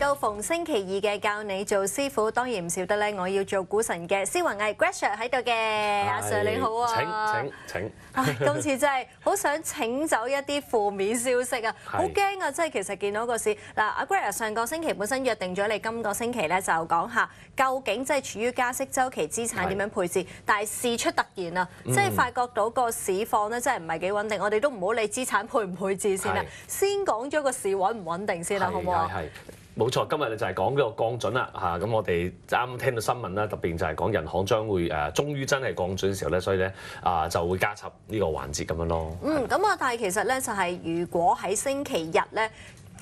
到逢星期二嘅教你做師傅，當然唔少得咧。我要做股神嘅思雲毅 g r e t e n 喺度嘅，阿 Sir 你好啊！請請請。唉，今次真係好想請走一啲負面消息啊！好驚啊！即係其實見到個市嗱 g r e t 上個星期本身約定咗你今個星期咧就講下究竟即係處於加息周期資產點樣配置，但係事出突然啊！即係發覺到個市況咧真係唔係幾穩定，我哋都唔好理資產配唔配置先啦，先講咗個市穩唔穩定先啦，好唔好啊？冇錯，今日你就係講呢個降準啦，嚇咁我哋啱聽到新聞啦，特別就係講人行將會誒，終於真係降準嘅時候咧，所以咧啊就會加插呢個環節咁樣咯。嗯，咁啊，但係其實咧就係如果喺星期日咧。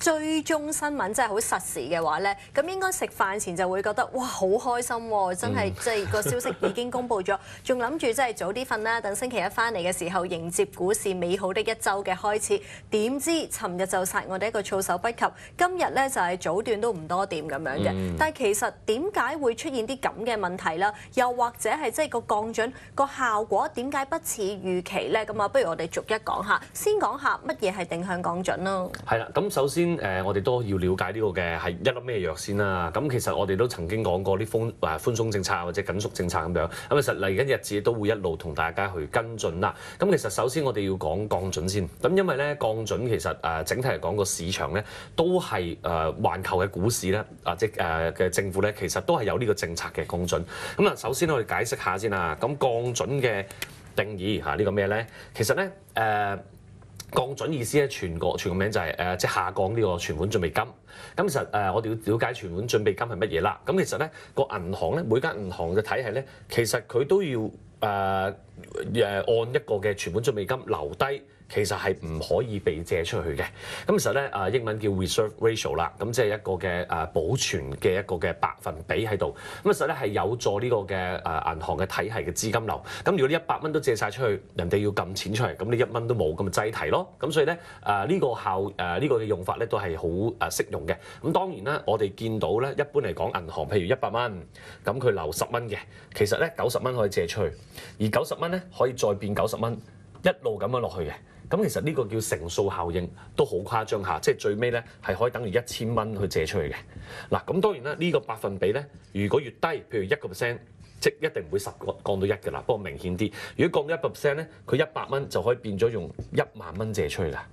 追蹤新聞真係好實時嘅話咧，咁應該食飯前就會覺得哇好開心喎，真係即係個消息已經公布咗，仲諗住即係早啲瞓啦，等星期一翻嚟嘅時候迎接股市美好的一周嘅開始。點知尋日就殺我哋一個措手不及，今日咧就係早段都唔多點咁樣嘅。但係其實點解會出現啲咁嘅問題啦？又或者係即係個降準個效果點解不似預期咧？咁啊，不如我哋逐一講下，先講下乜嘢係定向降準咯。係啦，咁首先。誒，我哋都要了解呢個嘅係一粒咩藥先啦。咁其實我哋都曾經講過啲寬誒寬鬆政策或者緊縮政策咁樣。咁其實嚟緊日子都會一路同大家去跟進啦。咁其實首先我哋要講降準先。咁因為咧降準其實誒整體嚟講個市場咧都係誒全球嘅股市咧啊即誒嘅政府咧其實都係有呢個政策嘅降準。咁啊首先我哋解釋下先啦。咁降準嘅定義嚇呢個咩咧？其實咧誒。降準意思咧，全國全國名就係誒，即係下降呢個存款準備金。咁其實誒，我哋要了解存款準備金係乜嘢啦？咁其實咧，個銀行咧，每間銀行嘅體系咧，其實佢都要誒誒按一個嘅存款準備金留低。其實係唔可以被借出去嘅，咁其實咧啊英文叫 reserve ratio 啦，咁即係一個嘅啊保存嘅一個嘅百分比喺度，咁其實咧係有助呢個嘅啊銀行嘅體系嘅資金流。咁如果你一百蚊都借晒出去，人哋要撳錢出嚟，咁你一蚊都冇，咁咪擠提咯。咁所以咧啊呢個效啊呢個嘅用法咧都係好啊適用嘅。咁當然啦，我哋見到咧一般嚟講，銀行譬如一百蚊，咁佢留十蚊嘅，其實咧九十蚊可以借出去，而九十蚊咧可以再變九十蚊，一路咁樣落去嘅。咁其實呢個叫成數效應，都好誇張下即係最尾咧係可以等於一千蚊去借出去嘅。嗱，咁當然啦，呢個百分比咧，如果越低，譬如一個 percent。即一定唔會十降降到一㗎啦，不過明顯啲。如果降一 percent 咧，佢一百蚊就可以變咗用一萬蚊借出去啦。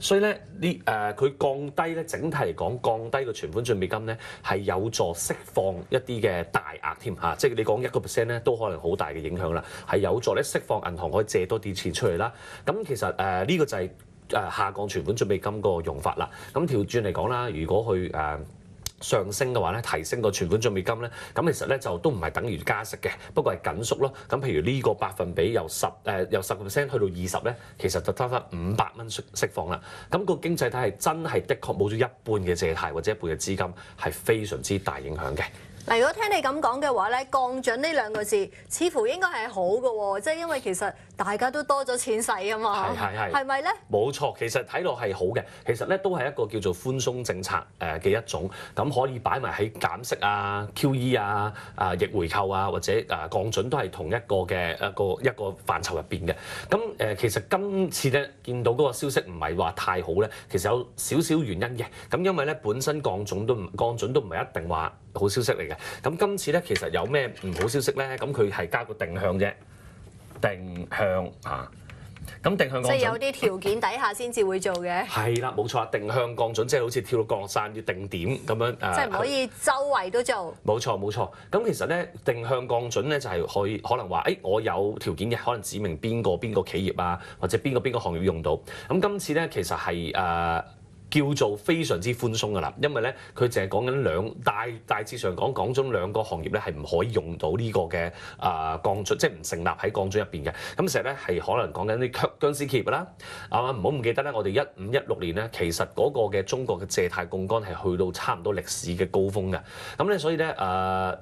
所以咧，呢誒佢降低咧，整體嚟講降低個存款準備金咧，係有助釋放一啲嘅大額添嚇。即係你講一個 percent 咧，都可能好大嘅影響啦。係有助咧釋放銀行可以借多啲錢出嚟啦。咁其實誒呢個就係誒下降存款準備金個用法啦。咁調轉嚟講啦，如果去誒。上升嘅話咧，提升個存款準備金咧，咁其實咧就都唔係等於加息嘅，不過係緊縮咯。咁譬如呢個百分比由十誒由十 percent 去到二十咧，其實就得翻五百蚊釋放啦。咁個經濟體係真係的確冇咗一半嘅借貸或者一半嘅資金，係非常之大影響嘅。嗱，如果聽你咁講嘅話咧，降準呢兩個字似乎應該係好嘅，即係因為其實大家都多咗錢使啊嘛。係係係。係咪咧？冇錯，其實睇落係好嘅。其實咧都係一個叫做寬鬆政策誒嘅一種咁可以擺埋喺減息啊、Q E 啊、啊逆回購啊或者啊降準都係同一個嘅一個一個範疇入邊嘅。咁誒，其實今次咧見到嗰個消息唔係話太好咧，其實有少少原因嘅。咁因為咧本身降總都降準都唔係一定話。好消息嚟嘅，咁今次咧其實有咩唔好消息咧？咁佢係加個定向啫，定向啊，咁定向即準，有啲條件底下先至會做嘅。係啦，冇錯，定向降準即係好似跳到降落傘要定點咁樣。即係唔可以周圍都做。冇錯冇錯，咁其實咧定向降準咧就係可以可能話，誒我有條件嘅，可能指明邊個邊個企業啊，或者邊個邊個行業用到。咁今次咧其實係誒。叫做非常之寬鬆㗎啦，因為咧佢淨係講緊兩大大致上講港中兩個行業咧係唔可以用到呢個嘅啊降準，即係唔成立喺降準入邊嘅。咁成日咧係可能講緊啲僵尸企業啦，啊唔好唔記得咧，我哋一五一六年咧其實嗰個嘅中國嘅借貸供幹係去到差唔多歷史嘅高峰嘅。咁咧所以咧誒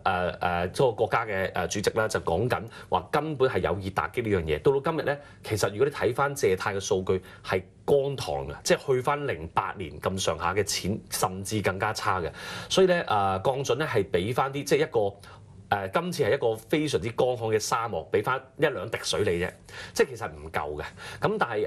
誒誒，個國家嘅誒主席咧就講緊話根本係有意打擊呢樣嘢。到到今日咧，其實如果你睇翻借貸嘅數據係。乾塘嘅，即係去翻零八年咁上下嘅錢，甚至更加差嘅。所以咧，誒降準咧係俾翻啲，即係一個誒今次係一個非常之乾旱嘅沙漠，俾翻一兩滴水你啫。即係其實唔夠嘅。咁但係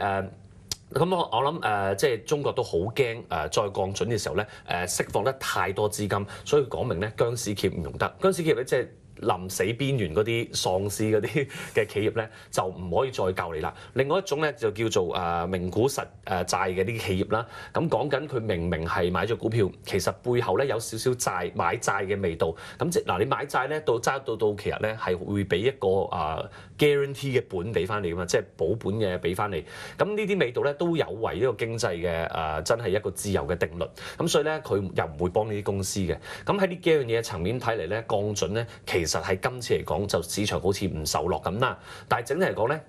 誒，咁我我諗誒，即係中國都好驚誒，再降準嘅時候咧，誒釋放得太多資金，所以講明咧，殭屍鉗唔容得。殭屍鉗咧即係。臨死邊緣嗰啲喪屍嗰啲 嘅企業咧，就唔可以再救你啦。另外一種咧就叫做誒名股實誒債嘅啲企業啦。咁講緊佢明明係買咗股票，其實背後咧有少少債買債嘅味道。咁即嗱你買債咧，到揸到到期日咧係會俾一個誒 guarantee 嘅本俾翻你噶嘛，即係保本嘅俾翻你。咁呢啲味道咧都有違呢個經濟嘅誒真係一個自由嘅定律。咁所以咧佢又唔會幫呢啲公司嘅。咁喺呢幾樣嘢層面睇嚟咧，降準咧其。實喺今次嚟講，就市場好似唔受落咁啦。但係整體嚟講咧。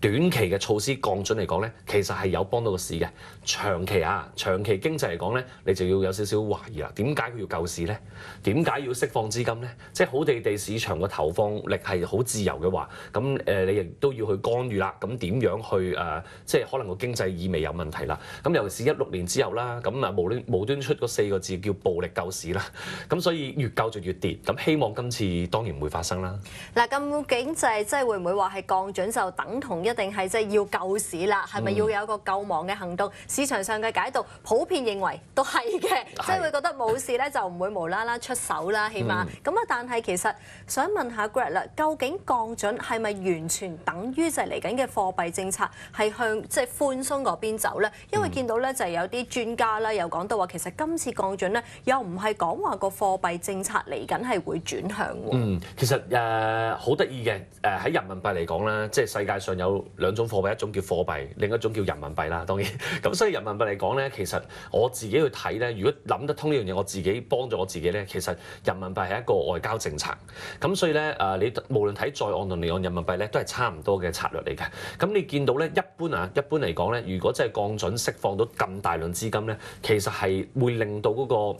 短期嘅措施降準嚟講咧，其實係有幫到個市嘅。長期啊，長期經濟嚟講咧，你就要有少少懷疑啦。點解佢要救市咧？點解要釋放資金咧？即係好地地市場個投放力係好自由嘅話，咁誒你亦都要去干預啦。咁點樣去誒？即係可能個經濟意味有問題啦。咁尤其是一六年之後啦，咁啊無端無端出嗰四個字叫暴力救市啦。咁所以越救就越跌。咁希望今次當然唔會發生啦。嗱，咁經濟即係會唔會話係降準就等同？一定係即係要救市啦，係咪要有一個救亡嘅行動？市場上嘅解讀普遍認為都係嘅，即係會覺得冇事咧就唔會無啦啦出手啦，起碼咁啊。但係其實想問下 g r a t 啦，究竟降準係咪完全等於就係嚟緊嘅貨幣政策係向即係寬鬆嗰邊走咧？因為見到咧就係有啲專家啦，又講到話其實今次降準咧又唔係講話個貨幣政策嚟緊係會轉向。嗯，其實誒好得意嘅誒喺人民幣嚟講咧，即係世界上有。兩種貨幣，一種叫貨幣，另一種叫人民幣啦。當然，咁所以人民幣嚟講咧，其實我自己去睇咧，如果諗得通呢樣嘢，我自己幫助我自己咧，其實人民幣係一個外交政策。咁所以咧，誒，你無論睇在岸同唔岸人民幣咧，都係差唔多嘅策略嚟嘅。咁你見到咧，一般啊，一般嚟講咧，如果真係降準釋放到咁大量資金咧，其實係會令到嗰個。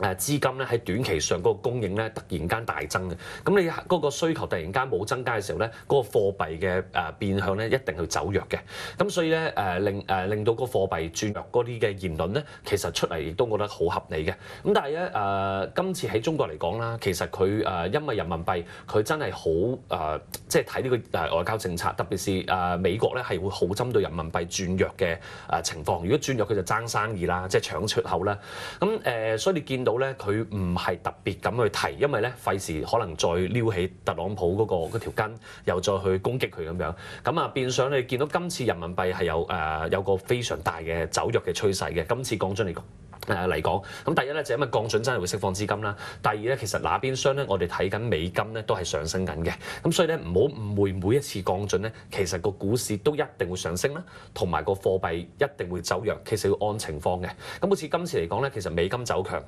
誒資金咧喺短期上嗰個供應咧突然間大增嘅，咁你嗰個需求突然間冇增加嘅時候咧，嗰個貨幣嘅誒變向咧一定係走弱嘅，咁所以咧誒令誒令到個貨幣轉弱嗰啲嘅言論咧，其實出嚟亦都覺得好合理嘅。咁但係咧誒今次喺中國嚟講啦，其實佢誒因為人民幣佢真係好誒，即係睇呢個誒外交政策，特別是誒美國咧係會好針對人民幣轉弱嘅誒情況。如果轉弱佢就爭生意啦，即係搶出口啦。咁誒所以你見到。到咧，佢唔係特別咁去提，因為咧費事可能再撩起特朗普嗰個嗰條根，又再去攻擊佢咁樣咁啊。變相你見到今次人民幣係有誒有個非常大嘅走弱嘅趨勢嘅。今次降準嚟誒嚟講，咁第一咧就因為降準真係會釋放資金啦。第二咧，其實哪邊商咧，我哋睇緊美金咧都係上升緊嘅。咁所以咧唔好誤會，每一次降準咧，其實個股市都一定會上升啦，同埋個貨幣一定會走弱。其實要按情況嘅咁，好似今次嚟講咧，其實美金走強。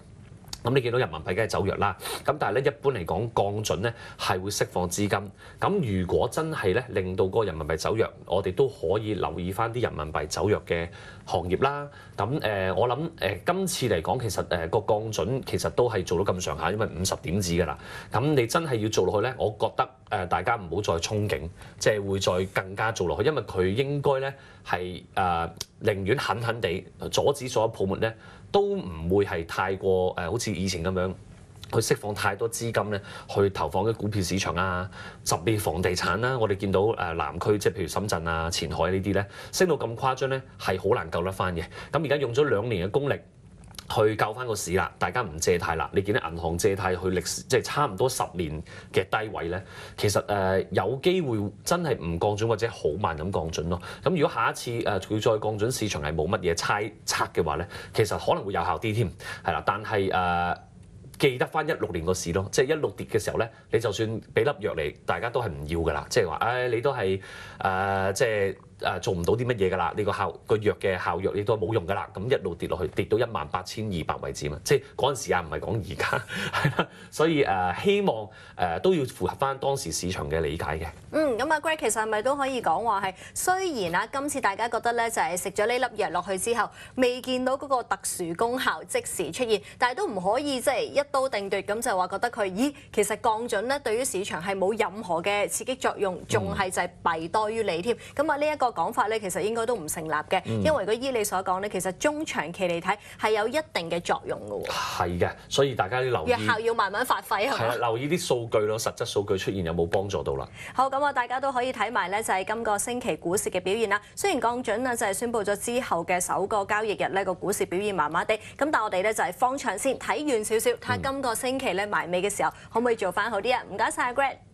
咁你見到人民幣係走弱啦，咁但係咧一般嚟講降準咧係會釋放資金，咁如果真係咧令到個人民幣走弱，我哋都可以留意翻啲人民幣走弱嘅行業啦。咁誒我諗誒今次嚟講其實誒個降準其實都係做到咁上下，因為五十點子㗎啦。咁你真係要做落去咧，我覺得誒大家唔好再憧憬，即係會再更加做落去，因為佢應該咧係誒寧願狠狠地阻止所有泡沫咧。都唔會係太過誒，好似以前咁樣去釋放太多資金咧，去投放嘅股票市場啊，特別房地產啦。我哋見到誒南區，即係譬如深圳啊、前海呢啲咧，升到咁誇張咧，係好難救得翻嘅。咁而家用咗兩年嘅功力。去救翻個市啦！大家唔借貸啦！你見得銀行借貸去歷史，即係差唔多十年嘅低位咧，其實誒有機會真係唔降準或者好慢咁降準咯。咁如果下一次誒佢再降準，市場係冇乜嘢猜測嘅話咧，其實可能會有效啲添，係啦。但係誒記得翻一六年個市咯，即係一六跌嘅時候咧，你就算俾粒藥嚟，大家都係唔要㗎啦。即係話，誒你都係誒即係。誒做唔到啲乜嘢㗎啦？呢個效個藥嘅效藥亦都冇用㗎啦，咁一路跌落去跌到一萬八千二百位置嘛，即係嗰陣時啊，唔係講而家，係啦，所以誒希望誒都要符合翻當時市場嘅理解嘅。嗯，咁啊，Greg 其實係咪都可以講話係雖然啊，今次大家覺得咧就係食咗呢粒藥落去之後，未見到嗰個特殊功效即時出現，但係都唔可以即係一刀定奪咁就話覺得佢，咦，其實降準咧對於市場係冇任何嘅刺激作用，仲係就係弊多於利添。咁啊，呢一個。講法咧，其實應該都唔成立嘅，因為如果依你所講咧，其實中長期嚟睇係有一定嘅作用嘅喎。係嘅，所以大家要留意。藥效要慢慢發揮，係嘛？留意啲數據咯，實質數據出現有冇幫助到啦？好，咁啊，大家都可以睇埋咧，就係今個星期股市嘅表現啦。雖然降準咧就係宣布咗之後嘅首個交易日咧個股市表現麻麻地，咁但我哋咧就係方長先睇遠少少，睇下今個星期咧埋尾嘅時候可唔可以做翻好啲啊？唔該晒 g r e t